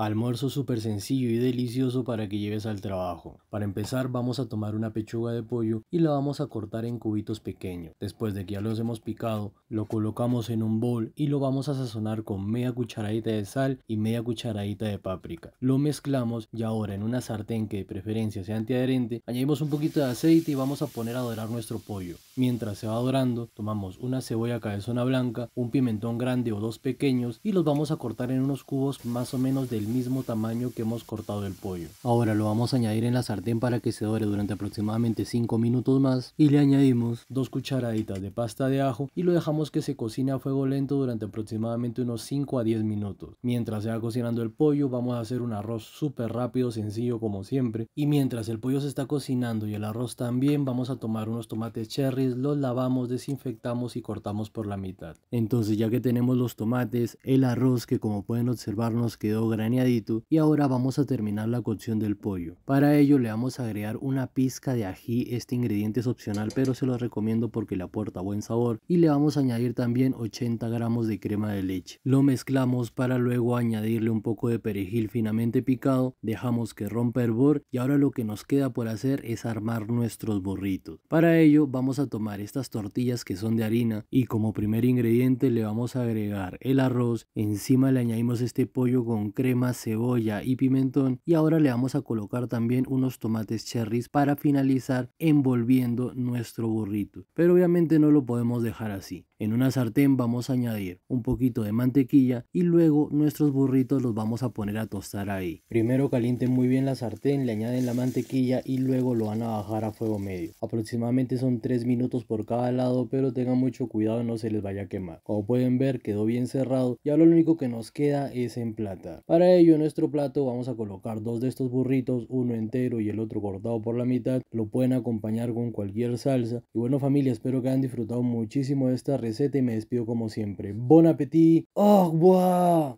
Almuerzo súper sencillo y delicioso para que lleves al trabajo. Para empezar vamos a tomar una pechuga de pollo y la vamos a cortar en cubitos pequeños. Después de que ya los hemos picado, lo colocamos en un bol y lo vamos a sazonar con media cucharadita de sal y media cucharadita de páprica. Lo mezclamos y ahora en una sartén que de preferencia sea antiadherente, añadimos un poquito de aceite y vamos a poner a dorar nuestro pollo. Mientras se va dorando, tomamos una cebolla cabezona blanca, un pimentón grande o dos pequeños y los vamos a cortar en unos cubos más o menos del mismo tamaño que hemos cortado el pollo. Ahora lo vamos a añadir en la sartén para que se dore durante aproximadamente 5 minutos más y le añadimos dos cucharaditas de pasta de ajo y lo dejamos que se cocine a fuego lento durante aproximadamente unos 5 a 10 minutos. Mientras se va cocinando el pollo vamos a hacer un arroz súper rápido, sencillo como siempre y mientras el pollo se está cocinando y el arroz también vamos a tomar unos tomates cherries, los lavamos, desinfectamos y cortamos por la mitad. Entonces ya que tenemos los tomates, el arroz que como pueden observar nos quedó granito y ahora vamos a terminar la cocción del pollo. Para ello le vamos a agregar una pizca de ají, este ingrediente es opcional pero se lo recomiendo porque le aporta buen sabor y le vamos a añadir también 80 gramos de crema de leche. Lo mezclamos para luego añadirle un poco de perejil finamente picado, dejamos que rompa hervor y ahora lo que nos queda por hacer es armar nuestros burritos. Para ello vamos a tomar estas tortillas que son de harina y como primer ingrediente le vamos a agregar el arroz, encima le añadimos este pollo con crema cebolla y pimentón y ahora le vamos a colocar también unos tomates cherries para finalizar envolviendo nuestro burrito. Pero obviamente no lo podemos dejar así. En una sartén vamos a añadir un poquito de mantequilla y luego nuestros burritos los vamos a poner a tostar ahí. Primero calienten muy bien la sartén, le añaden la mantequilla y luego lo van a bajar a fuego medio. Aproximadamente son 3 minutos por cada lado, pero tengan mucho cuidado no se les vaya a quemar. Como pueden ver quedó bien cerrado ya lo único que nos queda es emplatar. Para ello en nuestro plato vamos a colocar dos de estos burritos, uno entero y el otro cortado por la mitad. Lo pueden acompañar con cualquier salsa. Y bueno familia, espero que hayan disfrutado muchísimo de esta receta y me despido como siempre. Bon appetit. ¡Oh, guau.